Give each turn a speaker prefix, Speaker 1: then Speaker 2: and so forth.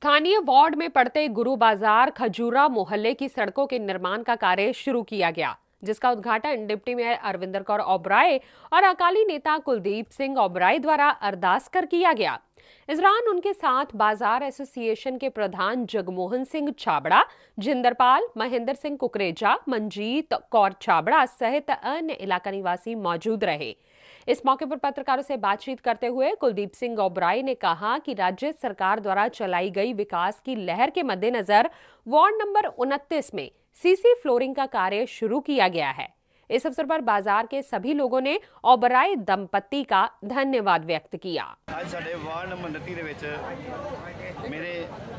Speaker 1: स्थानीय वार्ड में पड़ते गुरु बाजार खजूरा मोहल्ले की सड़कों के निर्माण का कार्य शुरू किया गया जिसका उद्घाटन डिप्टी मेयर अरविंदर कौर ओबराय और अकाली नेता कुलदीप सिंह ओबराय द्वारा अरदास कर किया गया इस उनके साथ बाजार एसोसिएशन के प्रधान जगमोहन सिंह छाबड़ा जिंदरपाल महेंद्र सिंह कुकरेजा मंजीत कौर छाबड़ा सहित अन्य इलाका निवासी मौजूद रहे इस मौके पर पत्रकारों से बातचीत करते हुए कुलदीप सिंह ओबराई ने कहा कि राज्य सरकार द्वारा चलाई गई विकास की लहर के मद्देनजर वार्ड नंबर उनतीस में सीसी फ्लोरिंग का कार्य शुरू किया गया है इस अवसर पर बाजार के सभी लोगों ने ओबराय दंपति का धन्यवाद व्यक्त किया
Speaker 2: आज